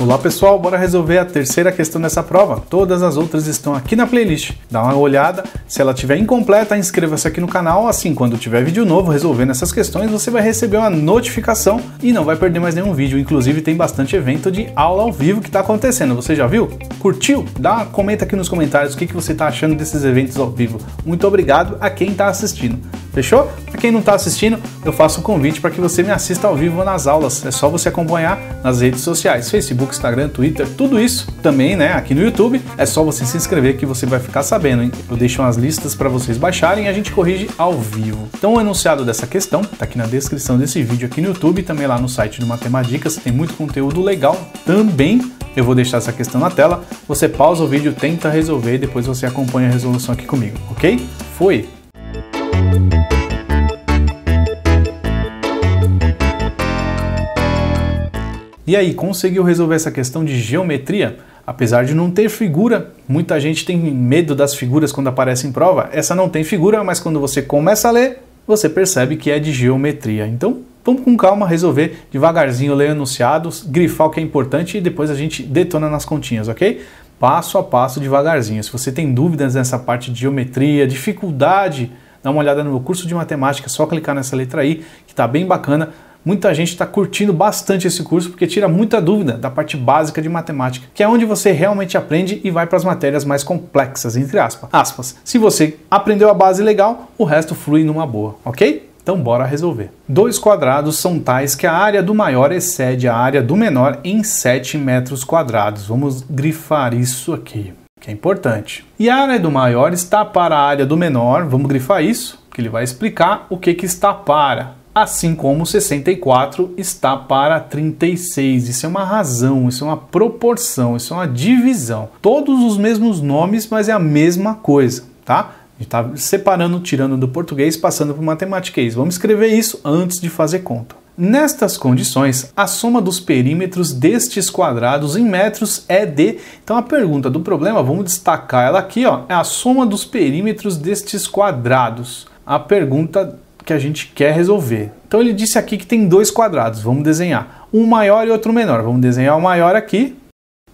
Olá pessoal, bora resolver a terceira questão dessa prova. Todas as outras estão aqui na playlist. Dá uma olhada, se ela estiver incompleta, inscreva-se aqui no canal. Assim, quando tiver vídeo novo resolvendo essas questões, você vai receber uma notificação e não vai perder mais nenhum vídeo. Inclusive, tem bastante evento de aula ao vivo que está acontecendo. Você já viu? Curtiu? Dá, comenta aqui nos comentários o que, que você está achando desses eventos ao vivo. Muito obrigado a quem está assistindo. Fechou? quem não está assistindo, eu faço um convite para que você me assista ao vivo nas aulas. É só você acompanhar nas redes sociais, Facebook, Instagram, Twitter, tudo isso também, né? Aqui no YouTube. É só você se inscrever que você vai ficar sabendo, hein? Eu deixo umas listas para vocês baixarem e a gente corrige ao vivo. Então o enunciado dessa questão está aqui na descrição desse vídeo aqui no YouTube, também lá no site do Matemáticas, tem muito conteúdo legal também. Eu vou deixar essa questão na tela, você pausa o vídeo, tenta resolver e depois você acompanha a resolução aqui comigo, ok? Foi! E aí, conseguiu resolver essa questão de geometria? Apesar de não ter figura, muita gente tem medo das figuras quando aparecem em prova. Essa não tem figura, mas quando você começa a ler, você percebe que é de geometria. Então, vamos com calma resolver devagarzinho, ler enunciados, grifar o que é importante e depois a gente detona nas continhas, ok? Passo a passo, devagarzinho. Se você tem dúvidas nessa parte de geometria, dificuldade, dá uma olhada no meu curso de matemática, é só clicar nessa letra aí, que está bem bacana muita gente está curtindo bastante esse curso porque tira muita dúvida da parte básica de matemática, que é onde você realmente aprende e vai para as matérias mais complexas, entre aspas. aspas. Se você aprendeu a base legal, o resto flui numa boa, ok? Então bora resolver. Dois quadrados são tais que a área do maior excede a área do menor em 7 metros quadrados. Vamos grifar isso aqui, que é importante. E a área do maior está para a área do menor, vamos grifar isso, que ele vai explicar o que, que está para assim como 64 está para 36. Isso é uma razão, isso é uma proporção, isso é uma divisão. Todos os mesmos nomes, mas é a mesma coisa, tá? A gente está separando, tirando do português, passando para o matematiquês. Vamos escrever isso antes de fazer conta. Nestas condições, a soma dos perímetros destes quadrados em metros é de. Então a pergunta do problema, vamos destacar ela aqui, ó, é a soma dos perímetros destes quadrados. A pergunta que a gente quer resolver. Então ele disse aqui que tem dois quadrados, vamos desenhar. Um maior e outro menor. Vamos desenhar o um maior aqui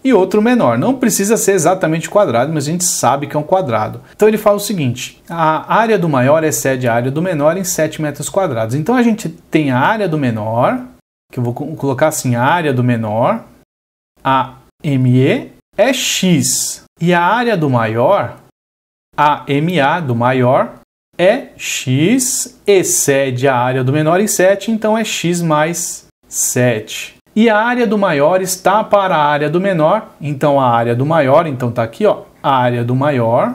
e outro menor. Não precisa ser exatamente quadrado, mas a gente sabe que é um quadrado. Então ele fala o seguinte: a área do maior excede a área do menor em 7 metros quadrados. Então a gente tem a área do menor, que eu vou colocar assim, a área do menor, a ME é x. E a área do maior, a MA do maior é x excede a área do menor em 7, então é x mais 7. E a área do maior está para a área do menor, então a área do maior, então está aqui, ó, a área do maior.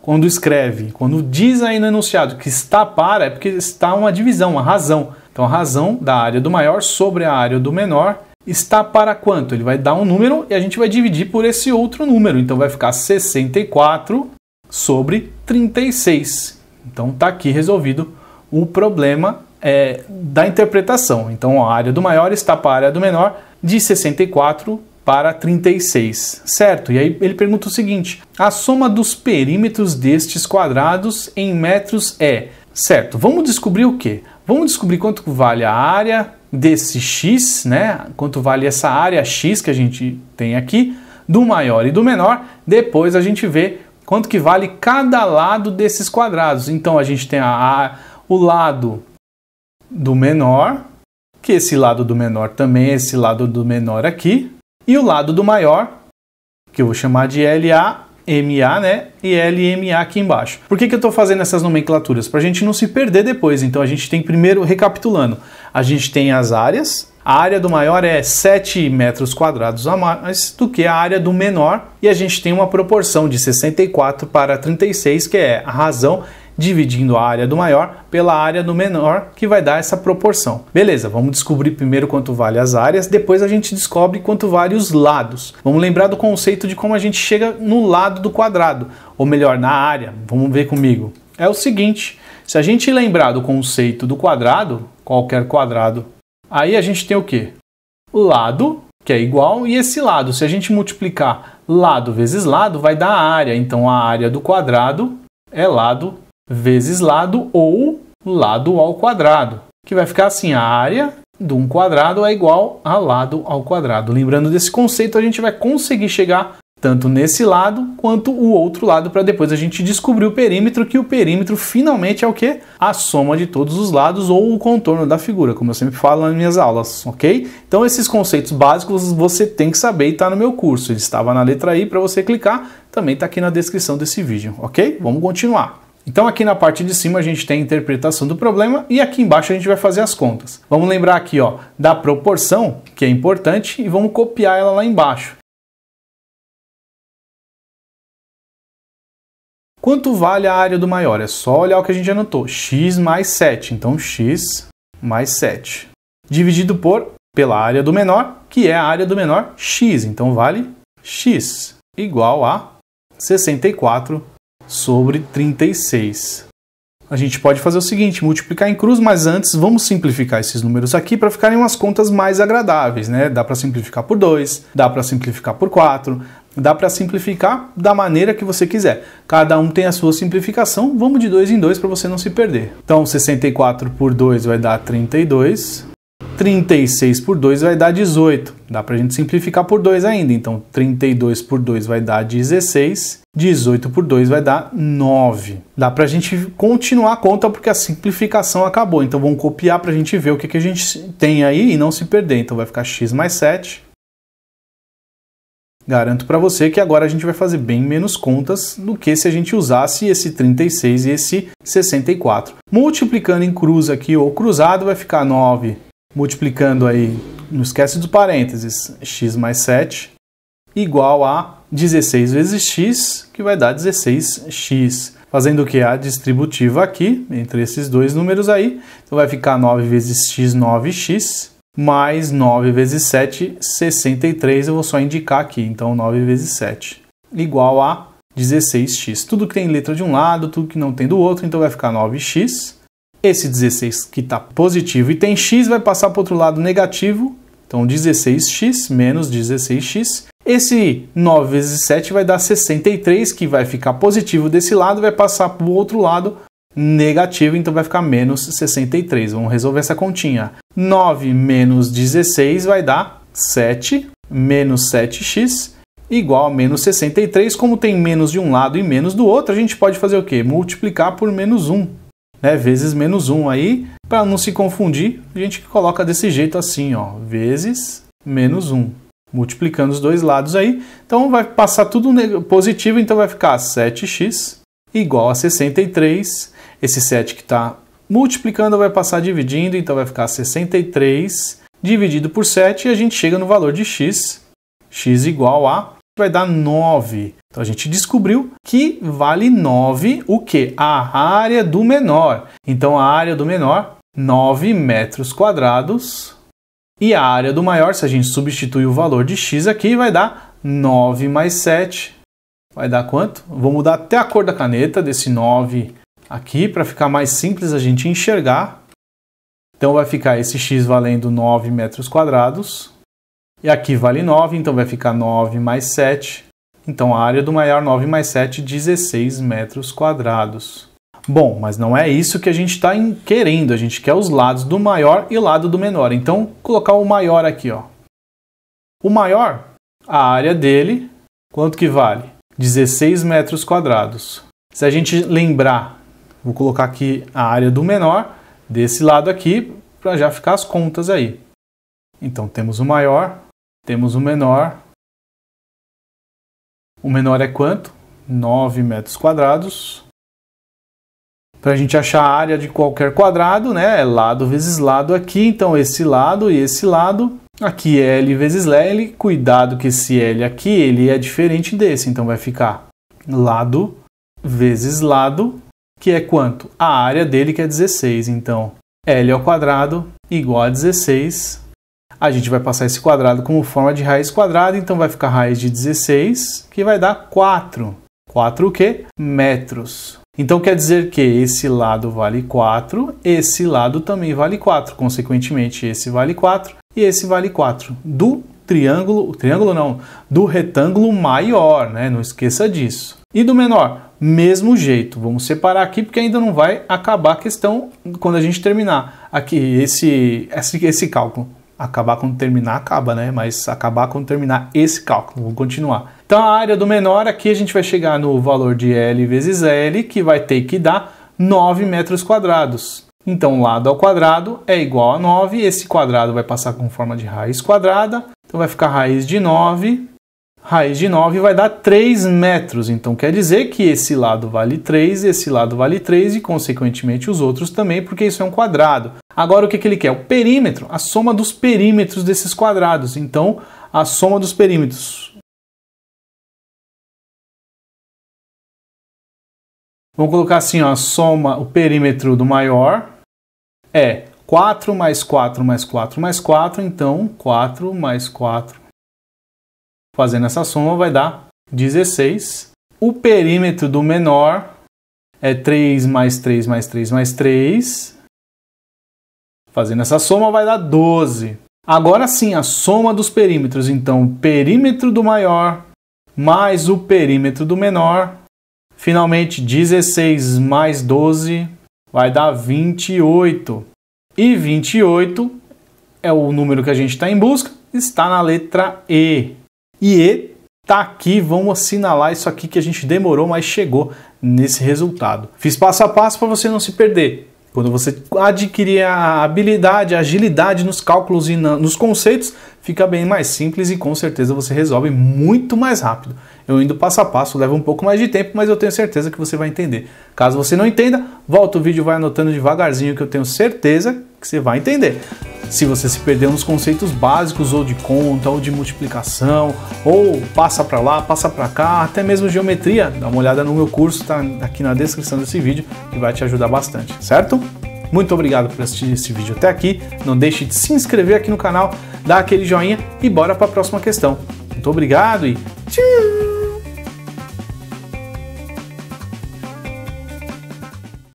Quando escreve, quando diz aí no enunciado que está para, é porque está uma divisão, uma razão. Então a razão da área do maior sobre a área do menor está para quanto? Ele vai dar um número e a gente vai dividir por esse outro número. Então vai ficar 64 sobre 36. Então está aqui resolvido o problema é, da interpretação. Então a área do maior está para a área do menor de 64 para 36, certo? E aí ele pergunta o seguinte: a soma dos perímetros destes quadrados em metros é, certo? Vamos descobrir o quê? Vamos descobrir quanto vale a área desse x, né? Quanto vale essa área x que a gente tem aqui do maior e do menor. Depois a gente vê quanto que vale cada lado desses quadrados. Então a gente tem a, a, o lado do menor, que esse lado do menor também é esse lado do menor aqui, e o lado do maior, que eu vou chamar de LA MA, né? E LMA aqui embaixo. Por que, que eu estou fazendo essas nomenclaturas? Para a gente não se perder depois. Então a gente tem primeiro, recapitulando, a gente tem as áreas, a área do maior é 7 metros quadrados a mais do que a área do menor e a gente tem uma proporção de 64 para 36, que é a razão dividindo a área do maior pela área do menor, que vai dar essa proporção. Beleza, vamos descobrir primeiro quanto vale as áreas, depois a gente descobre quanto vale os lados. Vamos lembrar do conceito de como a gente chega no lado do quadrado, ou melhor, na área. Vamos ver comigo. É o seguinte, se a gente lembrar do conceito do quadrado, qualquer quadrado Aí a gente tem o quê? Lado, que é igual, e esse lado. Se a gente multiplicar lado vezes lado, vai dar a área. Então a área do quadrado é lado vezes lado ou lado ao quadrado, que vai ficar assim: a área de um quadrado é igual a lado ao quadrado. Lembrando desse conceito, a gente vai conseguir chegar tanto nesse lado quanto o outro lado para depois a gente descobrir o perímetro, que o perímetro finalmente é o que? A soma de todos os lados ou o contorno da figura, como eu sempre falo nas minhas aulas, ok? Então esses conceitos básicos você tem que saber e está no meu curso. Ele estava na letra I para você clicar, também está aqui na descrição desse vídeo, ok? Vamos continuar. Então aqui na parte de cima a gente tem a interpretação do problema e aqui embaixo a gente vai fazer as contas. Vamos lembrar aqui ó, da proporção, que é importante, e vamos copiar ela lá embaixo. Quanto vale a área do maior? É só olhar o que a gente anotou. x mais 7. Então, x mais 7. Dividido por pela área do menor, que é a área do menor x. Então, vale x igual a 64 sobre 36. A gente pode fazer o seguinte, multiplicar em cruz, mas antes vamos simplificar esses números aqui para ficarem umas contas mais agradáveis, né? Dá para simplificar por 2, dá para simplificar por 4, Dá para simplificar da maneira que você quiser. Cada um tem a sua simplificação. Vamos de dois em dois para você não se perder. Então 64 por 2 vai dar 32. 36 por 2 vai dar 18. Dá para a gente simplificar por 2 ainda. Então 32 por 2 vai dar 16. 18 por 2 vai dar 9. Dá para a gente continuar a conta porque a simplificação acabou. Então vamos copiar para a gente ver o que, que a gente tem aí e não se perder. Então vai ficar x mais 7 Garanto para você que agora a gente vai fazer bem menos contas do que se a gente usasse esse 36 e esse 64. Multiplicando em cruz aqui ou cruzado vai ficar 9, multiplicando aí, não esquece dos parênteses, x mais 7 igual a 16 vezes x, que vai dar 16x. Fazendo o que? A distributiva aqui, entre esses dois números aí. Então vai ficar 9 vezes x, 9x mais 9 vezes 7, 63, eu vou só indicar aqui, então 9 vezes 7, igual a 16x. Tudo que tem letra de um lado, tudo que não tem do outro, então vai ficar 9x. Esse 16 que está positivo e tem x vai passar para o outro lado negativo, então 16x menos 16x. Esse 9 vezes 7 vai dar 63, que vai ficar positivo desse lado, vai passar para o outro lado negativo negativo, então vai ficar menos 63. Vamos resolver essa continha. 9 menos 16 vai dar 7 menos 7x igual a menos 63. Como tem menos de um lado e menos do outro, a gente pode fazer o quê? Multiplicar por menos 1, né? vezes menos 1. Aí, para não se confundir, a gente coloca desse jeito assim, ó, vezes menos 1. Multiplicando os dois lados aí, então vai passar tudo positivo, então vai ficar 7x igual a 63 esse 7 que está multiplicando vai passar dividindo, então vai ficar 63 dividido por 7 e a gente chega no valor de x, x igual a vai dar 9. Então a gente descobriu que vale 9 o que? A área do menor. Então a área do menor, 9 metros quadrados. E a área do maior, se a gente substituir o valor de x aqui, vai dar 9 mais 7. Vai dar quanto? Vou mudar até a cor da caneta desse 9 aqui para ficar mais simples a gente enxergar. Então vai ficar esse x valendo 9 metros quadrados. E aqui vale 9, então vai ficar 9 mais 7. Então a área do maior 9 mais 7, 16 metros quadrados. Bom, mas não é isso que a gente está querendo. A gente quer os lados do maior e lado do menor. Então colocar o maior aqui. Ó. O maior, a área dele, quanto que vale? 16 metros quadrados. Se a gente lembrar Vou colocar aqui a área do menor desse lado aqui para já ficar as contas aí. Então temos o maior, temos o menor. O menor é quanto? 9 metros quadrados. Para a gente achar a área de qualquer quadrado, né? É lado vezes lado aqui. Então esse lado e esse lado. Aqui é L vezes L. Cuidado que esse L aqui ele é diferente desse. Então vai ficar lado vezes lado que é quanto? A área dele que é 16, então L ao quadrado igual a 16. A gente vai passar esse quadrado como forma de raiz quadrada, então vai ficar raiz de 16, que vai dar 4. 4 o quê? Metros. Então quer dizer que esse lado vale 4, esse lado também vale 4, consequentemente esse vale 4 e esse vale 4 do triângulo, triângulo não, do retângulo maior, né? Não esqueça disso. E do menor, mesmo jeito. Vamos separar aqui porque ainda não vai acabar a questão quando a gente terminar aqui esse, esse, esse cálculo. Acabar quando terminar, acaba, né? Mas acabar quando terminar esse cálculo. Vamos continuar. Então, a área do menor, aqui a gente vai chegar no valor de L vezes L, que vai ter que dar 9 metros quadrados. Então, lado ao quadrado é igual a 9. Esse quadrado vai passar com forma de raiz quadrada. Então, vai ficar raiz de 9 Raiz de 9 vai dar 3 metros, então quer dizer que esse lado vale 3, esse lado vale 3 e, consequentemente, os outros também, porque isso é um quadrado. Agora, o que, que ele quer? O perímetro, a soma dos perímetros desses quadrados. Então, a soma dos perímetros. Vamos colocar assim, ó, a soma, o perímetro do maior é 4 mais 4 mais 4 mais 4, então 4 mais 4 Fazendo essa soma vai dar 16. O perímetro do menor é 3 mais 3 mais 3 mais 3. Fazendo essa soma vai dar 12. Agora sim, a soma dos perímetros. Então, o perímetro do maior mais o perímetro do menor. Finalmente, 16 mais 12 vai dar 28. E 28 é o número que a gente está em busca, está na letra E. E tá aqui, Vamos assinalar isso aqui que a gente demorou, mas chegou nesse resultado. Fiz passo a passo para você não se perder. Quando você adquirir a habilidade, a agilidade nos cálculos e na, nos conceitos, fica bem mais simples e com certeza você resolve muito mais rápido. Eu indo passo a passo leva um pouco mais de tempo, mas eu tenho certeza que você vai entender. Caso você não entenda, volta o vídeo e vai anotando devagarzinho que eu tenho certeza que você vai entender. Se você se perdeu nos conceitos básicos ou de conta ou de multiplicação, ou passa para lá, passa para cá, até mesmo geometria, dá uma olhada no meu curso, tá aqui na descrição desse vídeo, que vai te ajudar bastante, certo? Muito obrigado por assistir esse vídeo até aqui. Não deixe de se inscrever aqui no canal, dar aquele joinha e bora para a próxima questão. Muito obrigado e tchau!